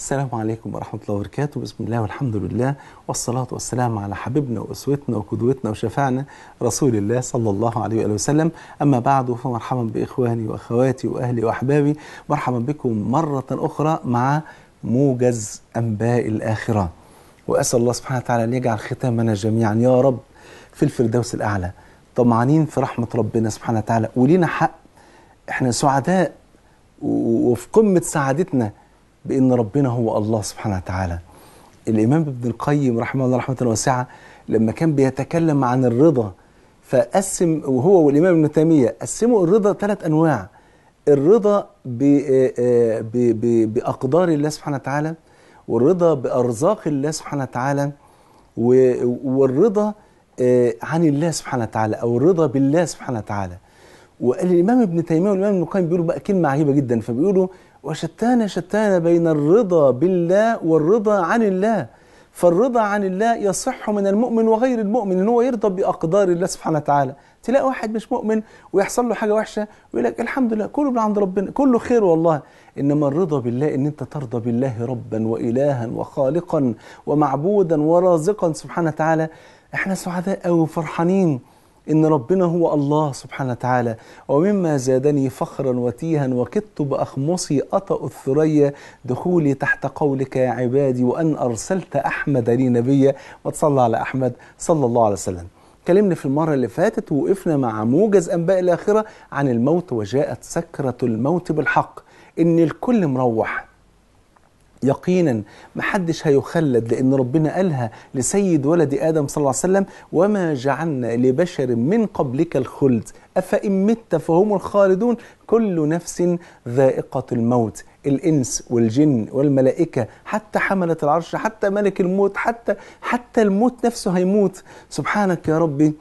السلام عليكم ورحمة الله وبركاته بسم الله والحمد لله والصلاة والسلام على حبيبنا وأسوتنا وقدوتنا وشفعنا رسول الله صلى الله عليه وآله وسلم أما بعد فمرحبا بإخواني وأخواتي وأهلي وأحبابي مرحبا بكم مرة أخرى مع موجز أنباء الآخرة وأسأل الله سبحانه وتعالى أن يجعل ختامنا جميعا يا رب في الفردوس الأعلى طمعانين في رحمة ربنا سبحانه وتعالى ولينا حق احنا سعداء وفي قمة سعادتنا بأن ربنا هو الله سبحانه وتعالى الإمام ابن القيم رحمه الله رحمة واسعة لما كان بيتكلم عن الرضا فقسم وهو والإمام ابن تيمية قسموا الرضا ثلاث أنواع الرضا آه، آه، بأقدار الله سبحانه وتعالى والرضا بأرزاق الله سبحانه وتعالى والرضا آه، عن الله سبحانه وتعالى أو الرضا بالله سبحانه وتعالى وقال الإمام ابن تيمية والإمام ابن القيم بيقولوا بقى كلمة عجيبة جدا فبيقولوا وشتان شتان بين الرضا بالله والرضا عن الله فالرضا عن الله يصح من المؤمن وغير المؤمن ان هو يرضى باقدار الله سبحانه وتعالى تلاقي واحد مش مؤمن ويحصل له حاجه وحشه ويقول لك الحمد لله كله من عند ربنا كله خير والله انما الرضا بالله ان انت ترضى بالله ربا والها وخالقا ومعبودا ورازقا سبحانه وتعالى احنا سعداء وفرحانين إن ربنا هو الله سبحانه وتعالى ومما زادني فخرا وتيها وكدت بأخمصي أطأ الثريا دخولي تحت قولك يا عبادي وأن أرسلت أحمد لي نبيا وتصلى على أحمد صلى الله عليه وسلم كلمنا في المرة اللي فاتت ووقفنا مع موجز أنباء الآخرة عن الموت وجاءت سكرة الموت بالحق إن الكل مروح يقينا ما حدش هيخلد لأن ربنا قالها لسيد ولد آدم صلى الله عليه وسلم وما جعلنا لبشر من قبلك الخلد أفإن مت فهم الخالدون كل نفس ذائقة الموت الإنس والجن والملائكة حتى حملة العرش حتى ملك الموت حتى حتى الموت نفسه هيموت سبحانك يا ربي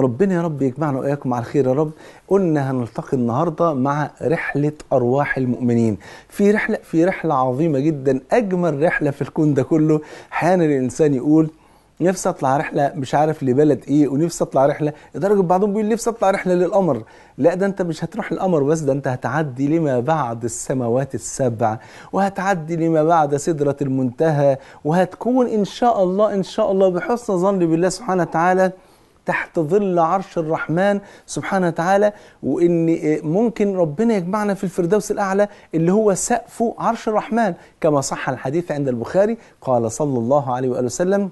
ربنا يا رب يجمعنا واياكم على خير يا رب قلنا هنلتقي النهارده مع رحله ارواح المؤمنين في رحله في رحله عظيمه جدا اجمل رحله في الكون ده كله حان الانسان يقول نفسي اطلع رحله مش عارف لبلد ايه ونفسي اطلع رحله لدرجه بعضهم بيقول نفسي اطلع رحله للقمر لا ده انت مش هتروح القمر بس ده انت هتعدي لما بعد السماوات السبع وهتعدي لما بعد سدره المنتهى وهتكون ان شاء الله ان شاء الله بحسن ظن بالله سبحانه وتعالى تحت ظل عرش الرحمن سبحانه وتعالى وان آه، ممكن ربنا يجمعنا في الفردوس الاعلى اللي هو سقف عرش الرحمن كما صح الحديث عند البخاري قال صلى الله عليه واله وسلم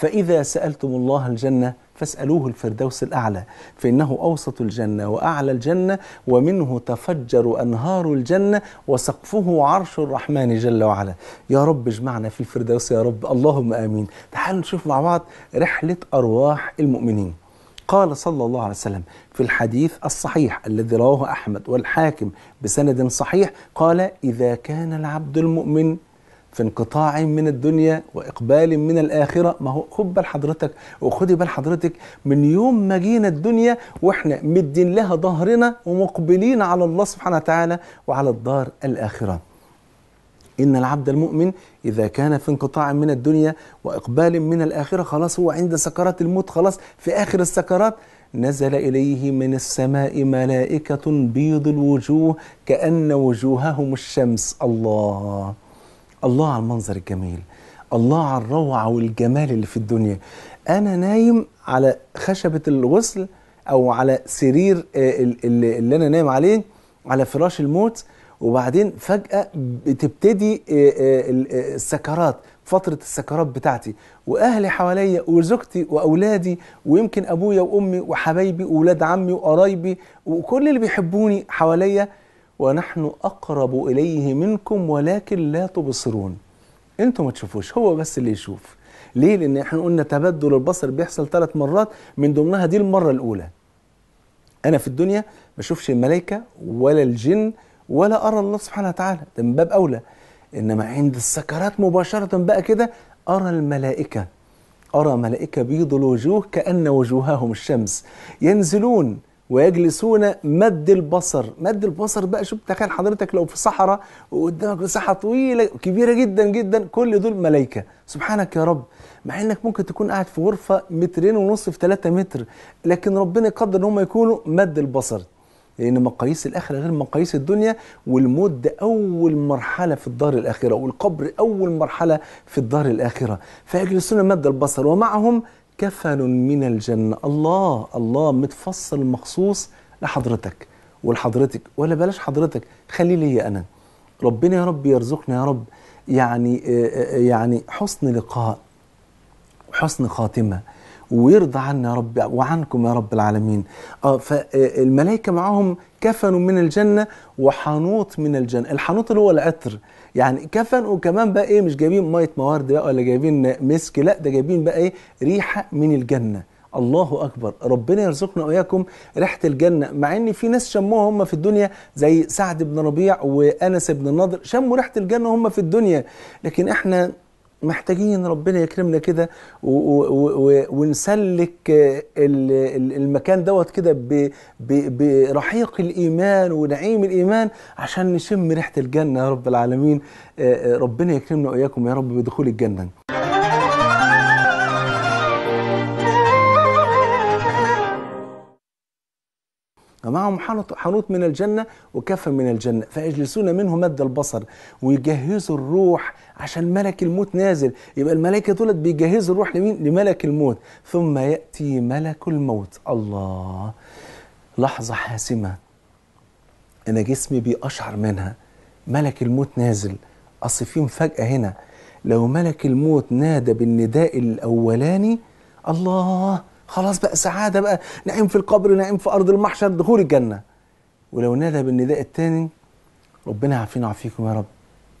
فإذا سألتم الله الجنة فاسألوه الفردوس الأعلى فإنه أوسط الجنة وأعلى الجنة ومنه تفجر أنهار الجنة وسقفه عرش الرحمن جل وعلا يا رب اجمعنا في الفردوس يا رب اللهم آمين تعالوا نشوف مع بعض رحلة أرواح المؤمنين قال صلى الله عليه وسلم في الحديث الصحيح الذي رواه أحمد والحاكم بسند صحيح قال إذا كان العبد المؤمن في انقطاع من الدنيا واقبال من الاخره ما هو خد بال حضرتك وخدي بال حضرتك من يوم ما جينا الدنيا واحنا مدين لها ظهرنا ومقبلين على الله سبحانه وتعالى وعلى الدار الاخره إن العبد المؤمن إذا كان في انقطاع من الدنيا وإقبال من الآخرة خلاص هو عند سكرات الموت خلاص في آخر السكرات نزل إليه من السماء ملائكة بيض الوجوه كأن وجوههم الشمس الله الله على المنظر الجميل الله على الروعة والجمال اللي في الدنيا أنا نايم على خشبة الغسل أو على سرير آه، اللي, اللي أنا نايم عليه على فراش الموت وبعدين فجأة بتبتدي آه، آه، السكرات فترة السكرات بتاعتي وأهلي حواليا وزوجتي وأولادي ويمكن أبويا وأمي وحبايبي وأولاد عمي وقرايبي وكل اللي بيحبوني حواليا ونحن أقرب إليه منكم ولكن لا تبصرون انتم ما تشوفوش هو بس اللي يشوف ليه؟ لأن احنا قلنا تبدل البصر بيحصل ثلاث مرات من ضمنها دي المرة الأولى أنا في الدنيا ما أشوفش الملائكة ولا الجن ولا أرى الله سبحانه وتعالى ده من باب أولى إنما عند السكرات مباشرة بقى كده أرى الملائكة أرى ملائكة بيض الوجوه كأن وجوههم الشمس ينزلون ويجلسون مد البصر مد البصر بقى شوف تخيل حضرتك لو في صحراء وقدامك مساحه طويله كبيره جدا جدا كل دول ملائكه سبحانك يا رب مع انك ممكن تكون قاعد في غرفه مترين ونص في 3 متر لكن ربنا يقدر ان هم يكونوا مد البصر لان مقاييس الاخره غير مقاييس الدنيا والموت اول مرحله في الدار الاخره والقبر اول مرحله في الدار الاخره فيجلسون مد البصر ومعهم كفل من الجنة الله الله متفصل مخصوص لحضرتك ولحضرتك ولا بلاش حضرتك خليه لي أنا ربنا يا رب يرزقنا يا رب يعني آه، آه، آه، يعني حسن لقاء وحسن خاتمه ويرضى عنا يا رب وعنكم يا رب العالمين اه فالملائكه معاهم كفن من الجنه وحنوط من الجنه الحنوط اللي هو العطر يعني كفن وكمان بقى ايه مش جايبين ميه موارد بقى ولا جايبين مسك لا ده جايبين بقى ايه ريحه من الجنه الله اكبر ربنا يرزقنا واياكم ريحه الجنه مع ان في ناس شموها هم في الدنيا زي سعد بن ربيع وانس بن النضر شموا ريحه الجنه هم في الدنيا لكن احنا محتاجين ربنا يكرمنا كده ونسلك المكان دوت كده برحيق الايمان ونعيم الايمان عشان نشم ريحه الجنه يا رب العالمين آه، آه، ربنا يكرمنا واياكم يا رب بدخول الجنه فمعهم حنوط من الجنة وكفا من الجنة فيجلسون منه مد البصر ويجهزوا الروح عشان ملك الموت نازل يبقى الملائكة دولت بيجهزوا الروح لمين؟ لملك الموت ثم يأتي ملك الموت الله لحظة حاسمة أنا جسمي بيقشعر منها ملك الموت نازل أصل في مفاجأة هنا لو ملك الموت نادى بالنداء الأولاني الله خلاص بقى سعادة بقى نعيم في القبر نعيم في أرض المحشر دخول الجنة ولو نادى بالنداء الثاني ربنا عافينا وعافيكم يا رب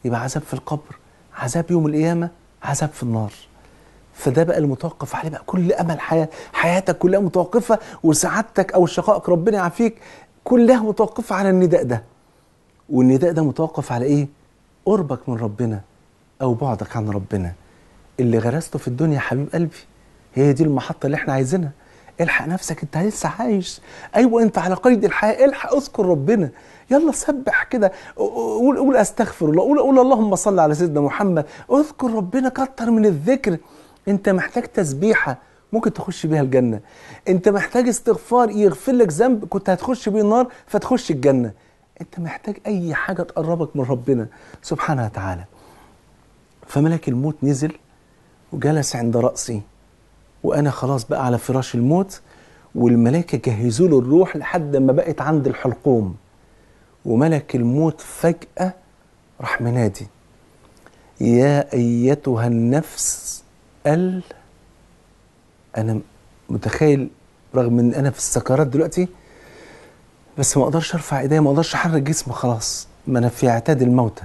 يبقى عذاب في القبر عذاب يوم القيامة عذاب في النار فده بقى المتوقف عليه بقى كل امل حياه حياتك كلها متوقفه وسعادتك او شقائك ربنا يعافيك كلها متوقفه على النداء ده والنداء ده متوقف على ايه قربك من ربنا او بعدك عن ربنا اللي غرسته في الدنيا حبيب قلبي هي دي المحطه اللي احنا عايزينها الحق نفسك انت لسه عايش ايوه انت على قيد الحياه الحق اذكر ربنا يلا سبح كده قول قول استغفر الله قول قول اللهم صل على سيدنا محمد اذكر ربنا كتر من الذكر انت محتاج تسبيحه ممكن تخش بيها الجنه انت محتاج استغفار يغفر لك ذنب كنت هتخش بيه النار فتخش الجنه انت محتاج اي حاجه تقربك من ربنا سبحانه وتعالى فملك الموت نزل وجلس عند راسي وانا خلاص بقى على فراش الموت والملائكه جهزوا له الروح لحد ما بقت عند الحلقوم وملك الموت فجاه راح منادي يا ايتها النفس ال انا متخيل رغم ان انا في السكرات دلوقتي بس ما اقدرش ارفع ايديا ما اقدرش احرك جسمي خلاص ما انا في اعتاد الموتى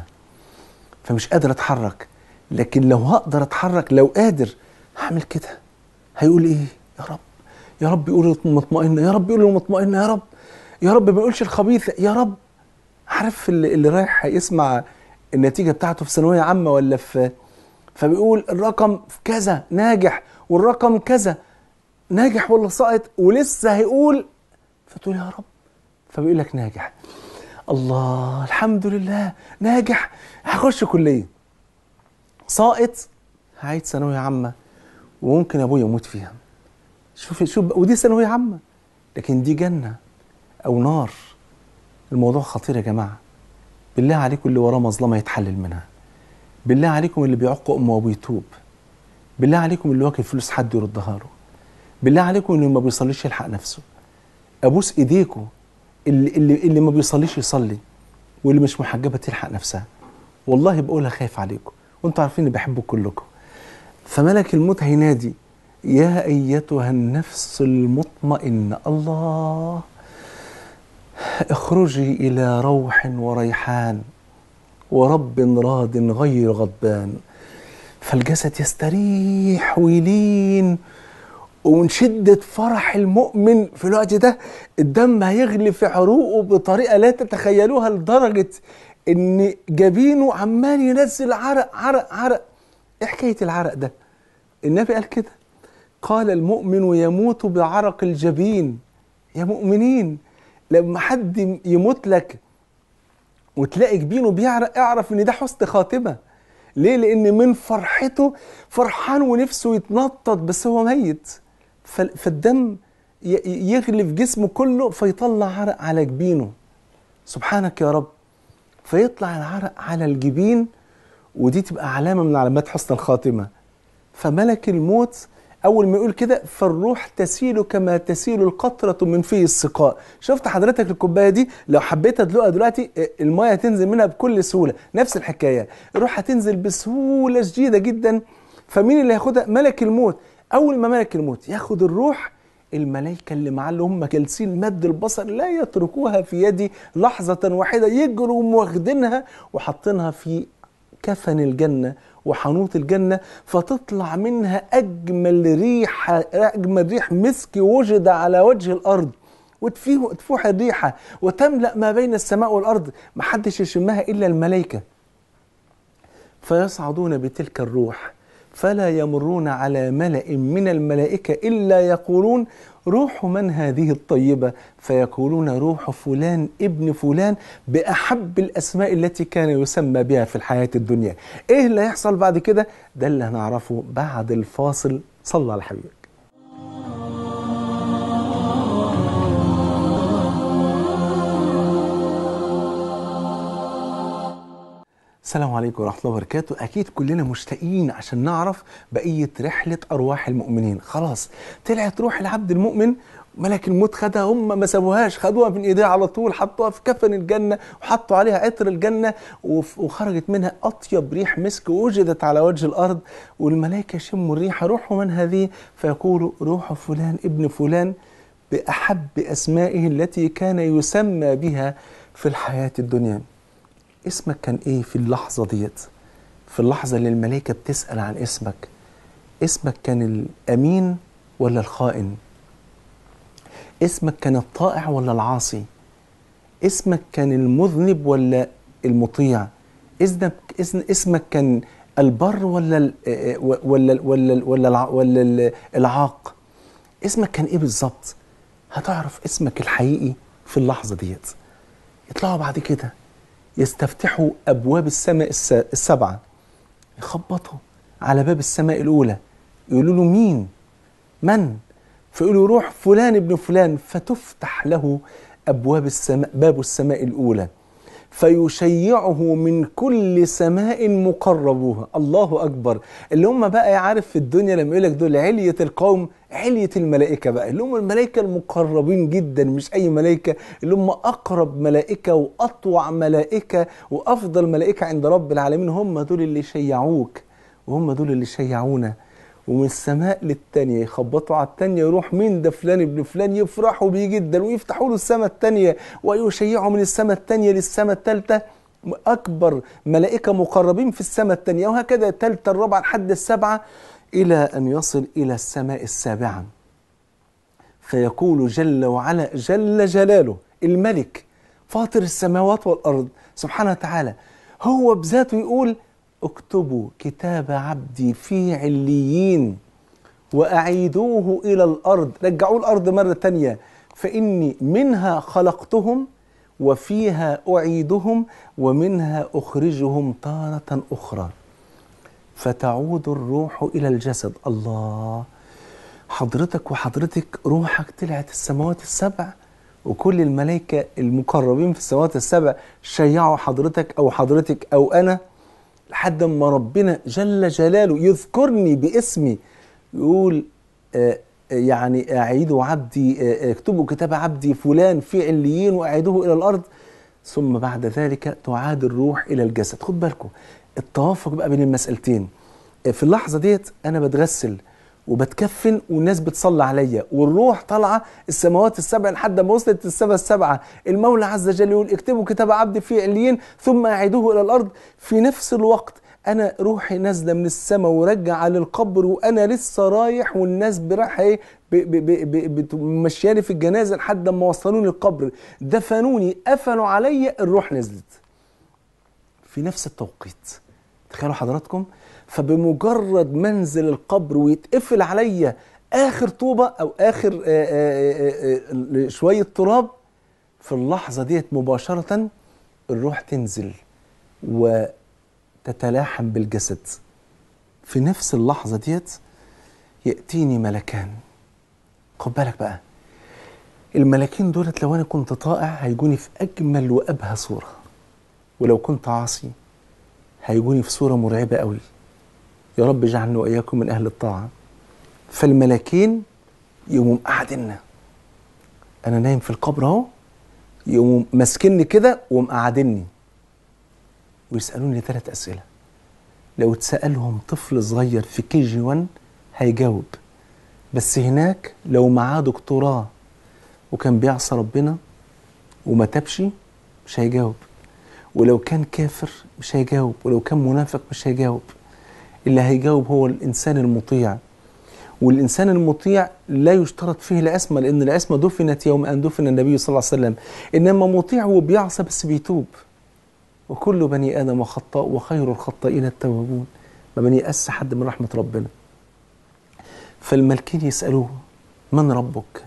فمش قادر اتحرك لكن لو هقدر اتحرك لو قادر هعمل كده هيقول ايه يا رب يا رب يقول المطمئنه يا رب يقول المطمئنه يا رب يا رب ما يقولش الخبيث يا رب عارف اللي, اللي رايح هيسمع النتيجه بتاعته في ثانويه عامه ولا في فبيقول الرقم في كذا ناجح والرقم كذا ناجح ولا ساقط ولسه هيقول فتقول يا رب فبيقول لك ناجح الله الحمد لله ناجح هخش كليه ساقط هعيد ثانويه عامه وممكن ابويا يموت فيها شوف شوف ودي ثانويه عامه لكن دي جنه او نار الموضوع خطير يا جماعه بالله عليكم اللي وراه مظلمه يتحلل منها بالله عليكم اللي بيعق امه وبيتوب بالله عليكم اللي واكل فلوس حد يردها له بالله عليكم اللي ما بيصليش يلحق نفسه ابوس ايديكم اللي اللي اللي ما بيصليش يصلي واللي مش محجبه تلحق نفسها والله بقولها خايف عليكم وانتوا عارفين اني بحبكم كلكم فملك الموت هينادي يا أيتها النفس المطمئنة الله اخرجي إلى روح وريحان ورب راض غير غضبان فالجسد يستريح ويلين ومن شدة فرح المؤمن في الوقت ده الدم هيغلي في عروقه بطريقة لا تتخيلوها لدرجة إن جبينه عمال ينزل عرق عرق عرق ايه حكايه العرق ده النبي قال كده قال المؤمن يموت بعرق الجبين يا مؤمنين لما حد يموت لك وتلاقي جبينه بيعرق اعرف ان ده حسن خاتمه ليه لان من فرحته فرحان ونفسه يتنطط بس هو ميت فالدم يغلف جسمه كله فيطلع عرق على جبينه سبحانك يا رب فيطلع العرق على الجبين ودي تبقى علامه من علامات حسن الخاتمه فملك الموت اول ما يقول كده فالروح تسيل كما تسيل القطره من في السقاء شفت حضرتك الكوبايه دي لو حبيت ادلقها دلوقتي آه، المايه هتنزل منها بكل سهوله نفس الحكايه الروح هتنزل بسهوله شديده جدا فمين اللي هياخدها ملك الموت اول ما ملك الموت ياخد الروح الملائكة اللي معاه اللي هم جالسين مد البصر لا يتركوها في يدي لحظة واحدة يجروا واخدينها وحاطينها في كفن الجنة وحنوط الجنة فتطلع منها أجمل ريحة أجمل ريح مسك وجد على وجه الأرض وتفوح الريحة وتملأ ما بين السماء والأرض محدش يشمها إلا الملائكة فيصعدون بتلك الروح فلا يمرون على ملأ من الملائكة إلا يقولون روح من هذه الطيبة فيقولون روح فلان ابن فلان بأحب الأسماء التي كان يسمى بها في الحياة الدنيا إيه اللي هيحصل بعد كده ده اللي هنعرفه بعد الفاصل صلى على حبيبك السلام عليكم ورحمة الله وبركاته أكيد كلنا مشتاقين عشان نعرف بقية رحلة أرواح المؤمنين خلاص طلعت روح العبد المؤمن ملك الموت خدها هم ما سابوهاش خدوها من ايديها على طول حطوها في كفن الجنه وحطوا عليها عطر الجنه وخرجت منها اطيب ريح مسك وجدت على وجه الارض والملائكه يشموا الريحة روحوا من هذه فيقولوا روح فلان ابن فلان باحب اسمائه التي كان يسمى بها في الحياه الدنيا اسمك كان ايه في اللحظه ديت في اللحظه اللي الملائكه بتسال عن اسمك اسمك كان الامين ولا الخائن اسمك كان الطائع ولا العاصي اسمك كان المذنب ولا المطيع اسمك اسمك كان البر ولا الـ آه، آه، ولا الـ ولا الـ ولا, الـ ولا الـ العاق اسمك كان ايه بالظبط هتعرف اسمك الحقيقي في اللحظه ديت يطلعوا بعد كده يستفتحوا أبواب السماء السبعة يخبطوا على باب السماء الأولى يقولوا له مين من فيقولوا روح فلان ابن فلان فتفتح له أبواب السماء باب السماء الأولى فيشيعه من كل سماء مقربوها الله أكبر اللي هم بقى عارف في الدنيا لما يقول لك دول علية القوم علية الملائكة بقى اللي هم الملائكة المقربين جدا مش أي ملائكة اللي هم أقرب ملائكة وأطوع ملائكة وأفضل ملائكة عند رب العالمين هم دول اللي شيعوك وهم دول اللي شيعونا ومن السماء للتانية يخبطوا على التانية يروح مين ده فلان ابن فلان يفرحوا بيه جدا ويفتحوا له السماء التانية ويشيعوا من السماء التانية للسماء التالتة أكبر ملائكة مقربين في السماء التانية وهكذا التالتة الرابعة لحد السبعة إلى أن يصل إلى السماء السابعة فيقول جل وعلا جل جلاله الملك فاطر السماوات والأرض سبحانه وتعالى هو بذاته يقول اكتبوا كتاب عبدي في عليين وأعيدوه إلى الأرض رجعوه الأرض مرة تانية فإني منها خلقتهم وفيها أعيدهم ومنها أخرجهم تارة أخرى فتعود الروح إلى الجسد الله حضرتك وحضرتك روحك طلعت السماوات السبع وكل الملائكة المقربين في السماوات السبع شيعوا حضرتك أو حضرتك أو أنا لحد ما ربنا جل جلاله يذكرني باسمي يقول آه، آه، يعني أعيدوا عبدي آه، اكتبوا كتاب عبدي فلان في عليين وأعيدوه إلى الأرض ثم بعد ذلك تعاد الروح إلى الجسد خد بالكم التوافق بقى بين المسألتين آه، في اللحظة ديت أنا بتغسل وبتكفن والناس بتصلي عليا والروح طالعه السماوات السبع لحد ما وصلت السماء السبعه المولى عز وجل يقول اكتبوا كتاب عبد في عليين ثم اعيدوه الى الارض في نفس الوقت انا روحي نازله من السماء ورجع للقبر وانا لسه رايح والناس براحه مشياني في الجنازه لحد ما وصلوني القبر دفنوني قفلوا عليا الروح نزلت في نفس التوقيت تخيلوا حضراتكم فبمجرد منزل القبر ويتقفل عليا اخر طوبه او اخر آآ آه، آآ آه، آه، شويه تراب في اللحظه ديت مباشره الروح تنزل وتتلاحم بالجسد في نفس اللحظه ديت ياتيني ملكان خد بالك بقى الملاكين دولت لو انا كنت طائع هيجوني في اجمل وابهى صوره ولو كنت عاصي هيجوني في صورة مرعبة قوي يا رب اجعلنا وإياكم من أهل الطاعة فالملاكين يقوموا مقعدنا أنا نايم في القبر أهو يقوموا ماسكني كده ومقعدني ويسألوني ثلاث أسئلة لو اتسألهم طفل صغير في كي جي 1 هيجاوب بس هناك لو معاه دكتوراه وكان بيعصى ربنا وما تبشي مش هيجاوب ولو كان كافر مش هيجاوب ولو كان منافق مش هيجاوب اللي هيجاوب هو الإنسان المطيع والإنسان المطيع لا يشترط فيه العصمة لأن العصمة دفنت يوم أن دفن النبي صلى الله عليه وسلم إنما مطيع وبيعصى بس بيتوب وكل بني آدم خطاء وخير الخطائين التوابون ما أس حد من رحمة ربنا فالملكين يسألوه من ربك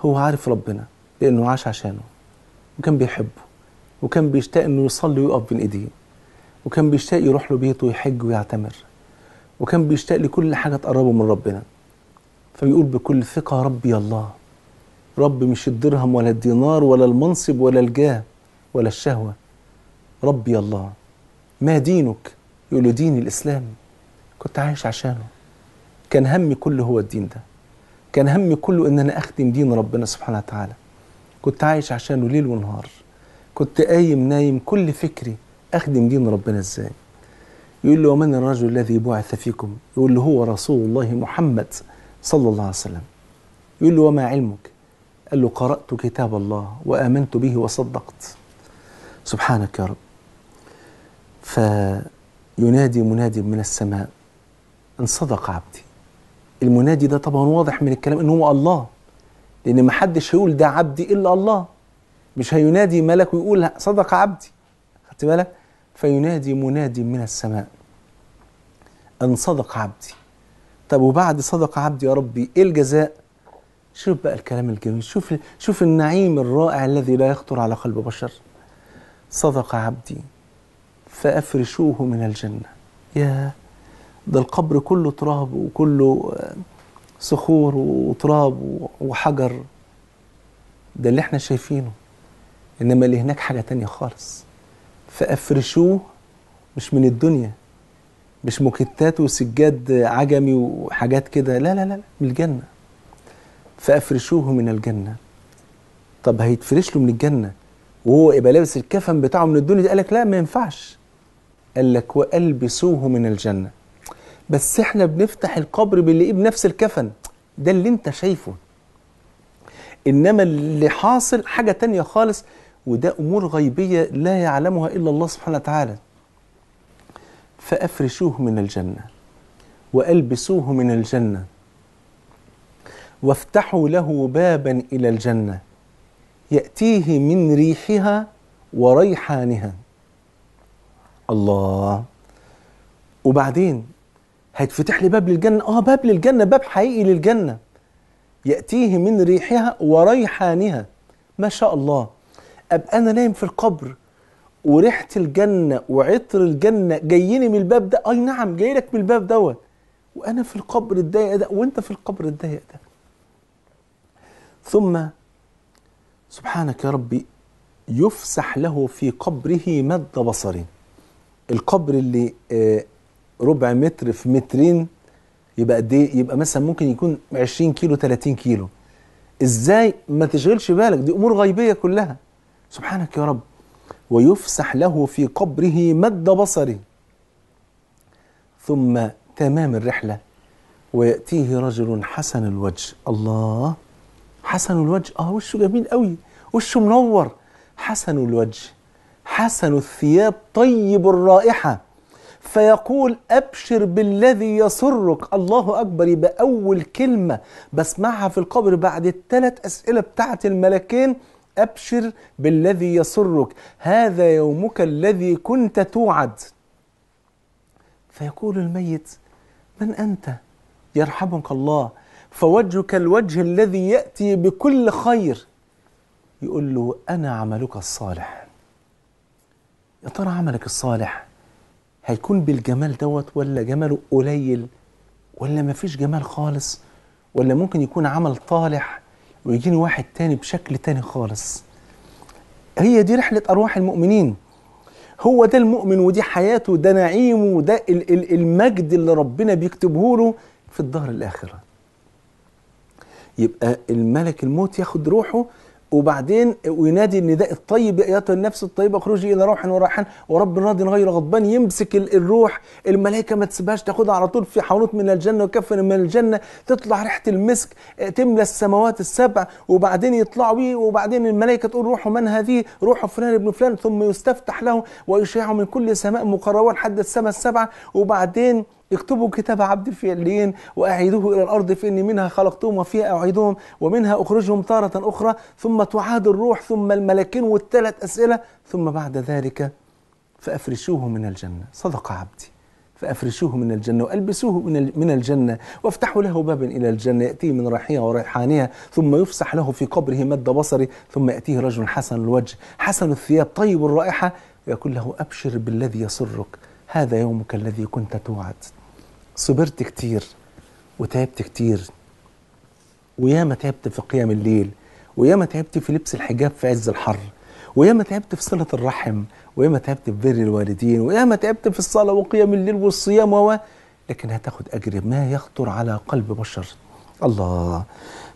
هو عارف ربنا لأنه عاش عشانه وكان بيحبه وكان بيشتاق انه يصلي ويقف بين ايديه وكان بيشتاق يروح له بيته ويحج ويعتمر وكان بيشتاق لكل حاجه تقربه من ربنا فبيقول بكل ثقه ربي الله رب مش الدرهم ولا الدينار ولا المنصب ولا الجاه ولا الشهوه ربي الله ما دينك يقول دين ديني الاسلام كنت عايش عشانه كان همي كله هو الدين ده كان همي كله ان انا اخدم دين ربنا سبحانه وتعالى كنت عايش عشانه ليل ونهار كنت قايم نايم كل فكري أخدم دين ربنا إزاي يقول له ومن الرجل الذي بعث فيكم يقول له هو رسول الله محمد صلى الله عليه وسلم يقول له وما علمك قال له قرأت كتاب الله وآمنت به وصدقت سبحانك يا رب فينادي منادي من السماء ان صدق عبدي المنادي ده طبعا واضح من الكلام ان هو الله لان ما حدش هيقول ده عبدي الا الله مش هينادي ملك ويقول صدق عبدي خدت بالك فينادي منادي من السماء ان صدق عبدي طب وبعد صدق عبدي يا ربي ايه الجزاء شوف بقى الكلام الجميل شوف شوف النعيم الرائع الذي لا يخطر على قلب بشر صدق عبدي فافرشوه من الجنه يا ده القبر كله تراب وكله آه، صخور وتراب وحجر ده اللي احنا شايفينه إنما اللي هناك حاجة تانية خالص فأفرشوه مش من الدنيا مش موكتات وسجاد عجمي وحاجات كده لا لا لا من الجنة فأفرشوه من الجنة طب هيتفرش له من الجنة وهو يبقى لابس الكفن بتاعه من الدنيا قال لك لا ما ينفعش قال لك وألبسوه من الجنة بس احنا بنفتح القبر باللي ايه بنفس الكفن ده اللي انت شايفه انما اللي حاصل حاجة تانية خالص وده أمور غيبية لا يعلمها إلا الله سبحانه وتعالى فأفرشوه من الجنة وألبسوه من الجنة وافتحوا له بابا إلى الجنة يأتيه من ريحها وريحانها الله وبعدين هيتفتح لي باب للجنة اه باب للجنة باب حقيقي للجنة يأتيه من ريحها وريحانها ما شاء الله ابقى انا نايم في القبر وريحه الجنه وعطر الجنه جايني من الباب ده اي نعم جاي لك من الباب دوت وانا في القبر الضيق ده وانت في القبر الضيق ده ثم سبحانك يا ربي يفسح له في قبره مد بصري القبر اللي آه، ربع متر في مترين يبقى قد ايه يبقى مثلا ممكن يكون 20 كيلو 30 كيلو ازاي ما تشغلش بالك دي امور غيبيه كلها سبحانك يا رب ويفسح له في قبره مد بصره ثم تمام الرحلة ويأتيه رجل حسن الوجه الله حسن الوجه اه وشه جميل قوي وشه منور حسن الوجه حسن الثياب طيب الرائحة فيقول أبشر بالذي يسرك الله أكبر يبقى أول كلمة بسمعها في القبر بعد الثلاث أسئلة بتاعت الملكين أبشر بالذي يسرك هذا يومك الذي كنت توعد فيقول الميت من أنت يرحمك الله فوجهك الوجه الذي يأتي بكل خير يقول له أنا عملك الصالح يا ترى عملك الصالح هيكون بالجمال دوت ولا جماله قليل ولا مفيش جمال خالص ولا ممكن يكون عمل طالح ويجيني واحد تاني بشكل تاني خالص هي دي رحلة أرواح المؤمنين هو ده المؤمن ودي حياته ده نعيمه وده المجد اللي ربنا بيكتبه له في الدار الآخرة يبقى الملك الموت ياخد روحه وبعدين وينادي النداء الطيب يا ايتها النفس الطيبه اخرجي الى روح وريحان ورب راضي غير غضبان يمسك الروح الملائكه ما تسيبهاش تاخدها على طول في حانوت من الجنه وكفن من الجنه تطلع ريحه المسك تملى السماوات السبع وبعدين يطلعوا بيه وبعدين الملائكه تقول روحوا من هذه روحوا فلان ابن فلان ثم يستفتح له ويشيع من كل سماء مقربون حد السماء السبعه وبعدين اكتبوا كتاب عبد في اللين وأعيدوه إلى الأرض فإني منها خلقتهم وفيها أعيدهم ومنها أخرجهم تارة أخرى ثم تعاد الروح ثم الملكين والثلاث أسئلة ثم بعد ذلك فأفرشوه من الجنة صدق عبدي فافرشوه من الجنه والبسوه من الجنه وافتحوا له بابا الى الجنه ياتيه من ريحها وريحانها ثم يفسح له في قبره مد بصره ثم ياتيه رجل حسن الوجه حسن الثياب طيب الرائحه ويقول له ابشر بالذي يسرك هذا يومك الذي كنت توعد صبرت كتير وتعبت كتير وياما تعبت في قيام الليل وياما تعبت في لبس الحجاب في عز الحر وياما تعبت في صلة الرحم وياما تعبت في بر الوالدين وياما تعبت في الصلاة وقيام الليل والصيام و لكن هتاخد أجر ما يخطر على قلب بشر الله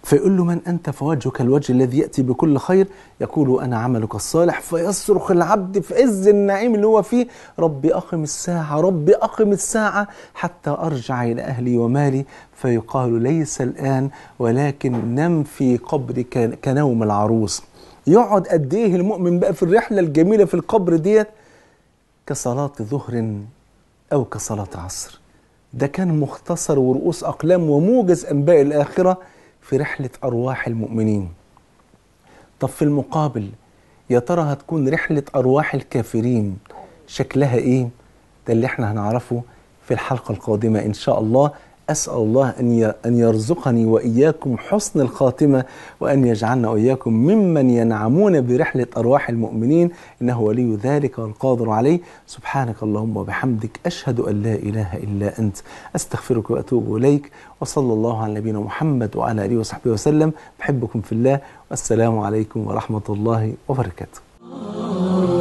فيقول له من أنت فوجهك الوجه الذي يأتي بكل خير يقول أنا عملك الصالح فيصرخ العبد في عز النعيم اللي هو فيه ربي أقم الساعة ربي أقم الساعة حتى أرجع إلى أهلي ومالي فيقال ليس الآن ولكن نم في قبرك كنوم العروس يقعد قد إيه المؤمن بقى في الرحلة الجميلة في القبر ديت كصلاة ظهر أو كصلاة عصر ده كان مختصر ورؤوس أقلام وموجز أنباء الآخرة في رحلة أرواح المؤمنين طب في المقابل يا ترى هتكون رحلة أرواح الكافرين شكلها إيه؟ ده اللي احنا هنعرفه في الحلقة القادمة إن شاء الله أسأل الله أن أن يرزقني وإياكم حسن الخاتمة وأن يجعلنا وإياكم ممن ينعمون برحلة أرواح المؤمنين إنه ولي ذلك والقادر عليه سبحانك اللهم وبحمدك أشهد أن لا إله إلا أنت أستغفرك وأتوب إليك وصلى الله على نبينا محمد وعلى آله وصحبه وسلم بحبكم في الله والسلام عليكم ورحمة الله وبركاته